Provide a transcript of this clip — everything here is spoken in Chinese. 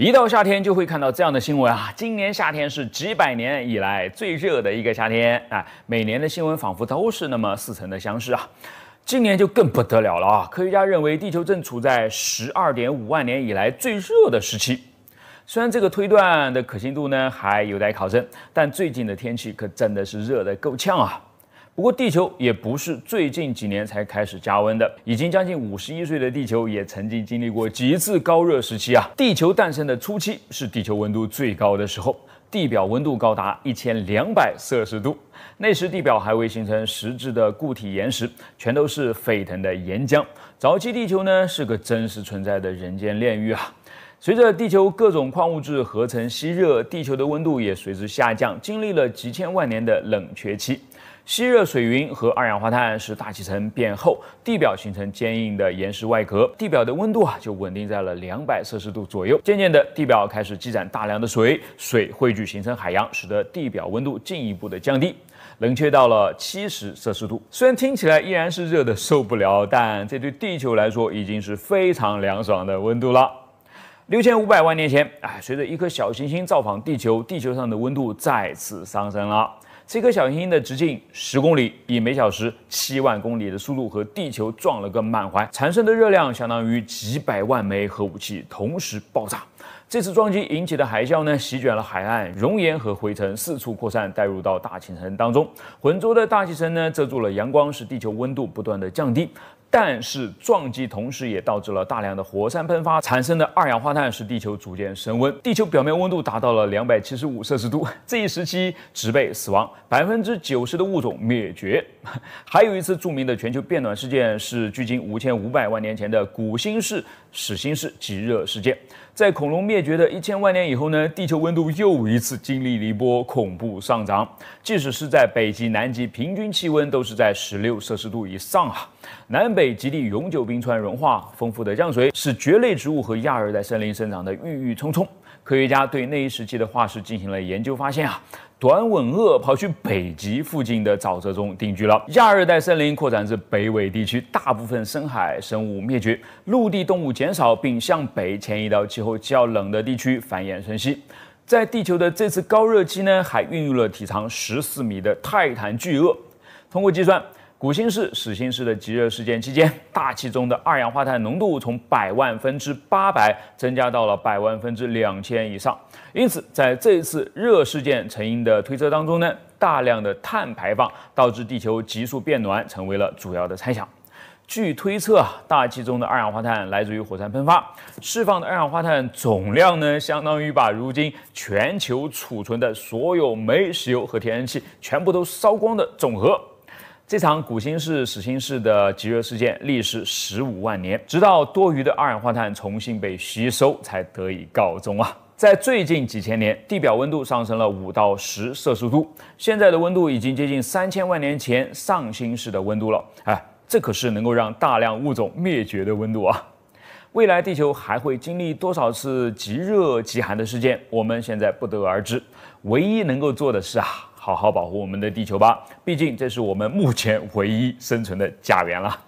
一到夏天就会看到这样的新闻啊，今年夏天是几百年以来最热的一个夏天啊。每年的新闻仿佛都是那么似曾的相似啊，今年就更不得了了啊。科学家认为地球正处在十二点五万年以来最热的时期，虽然这个推断的可信度呢还有待考证，但最近的天气可真的是热得够呛啊。不过，地球也不是最近几年才开始加温的。已经将近五十一岁的地球，也曾经经历过几次高热时期啊！地球诞生的初期是地球温度最高的时候，地表温度高达一千两百摄氏度，那时地表还未形成实质的固体岩石，全都是沸腾的岩浆。早期地球呢，是个真实存在的人间炼狱啊！随着地球各种矿物质合成吸热，地球的温度也随之下降，经历了几千万年的冷却期。吸热水云和二氧化碳使大气层变厚，地表形成坚硬的岩石外壳，地表的温度啊就稳定在了两百摄氏度左右。渐渐的，地表开始积攒大量的水，水汇聚形成海洋，使得地表温度进一步的降低，冷却到了七十摄氏度。虽然听起来依然是热的受不了，但这对地球来说已经是非常凉爽的温度了。六千五百万年前，哎，随着一颗小行星造访地球，地球上的温度再次上升了。这颗小行星的直径十公里，以每小时七万公里的速度和地球撞了个满怀，产生的热量相当于几百万枚核武器同时爆炸。这次撞击引起的海啸呢，席卷了海岸，熔岩和灰尘四处扩散，带入到大气层当中。浑浊的大气层呢，遮住了阳光，使地球温度不断的降低。但是撞击同时也导致了大量的火山喷发，产生的二氧化碳使地球逐渐升温，地球表面温度达到了两百七十五摄氏度。这一时期植被死亡，百分之九十的物种灭绝。还有一次著名的全球变暖事件是距今五千五百万年前的古新世始新世极热事件，在恐龙灭绝的一千万年以后呢，地球温度又一次经历了一波恐怖上涨，即使是在北极、南极，平均气温都是在十六摄氏度以上啊，南北。北极地永久冰川融化，丰富的降水使蕨类植物和亚热带森林生长的郁郁葱葱。科学家对那一时期的化石进行了研究，发现啊，短吻鳄跑去北极附近的沼泽中定居了。亚热带森林扩展至北纬地区，大部分深海生物灭绝，陆地动物减少并向北迁移到气候较冷的地区繁衍生息。在地球的这次高热期呢，还孕育了体长十四米的泰坦巨鳄。通过计算。古新世史新市的极热事件期间，大气中的二氧化碳浓度从百万分之八百增加到了百万分之两千以上。因此，在这次热事件成因的推测当中呢，大量的碳排放导致地球急速变暖成为了主要的猜想。据推测，啊，大气中的二氧化碳来自于火山喷发释放的二氧化碳总量呢，相当于把如今全球储存的所有煤、石油和天然气全部都烧光的总和。这场古新世史新世的极热事件历时十五万年，直到多余的二氧化碳重新被吸收，才得以告终啊！在最近几千年，地表温度上升了五到十摄氏度，现在的温度已经接近三千万年前上新世的温度了。哎，这可是能够让大量物种灭绝的温度啊！未来地球还会经历多少次极热极寒的事件？我们现在不得而知。唯一能够做的是啊。好好保护我们的地球吧，毕竟这是我们目前唯一生存的家园了。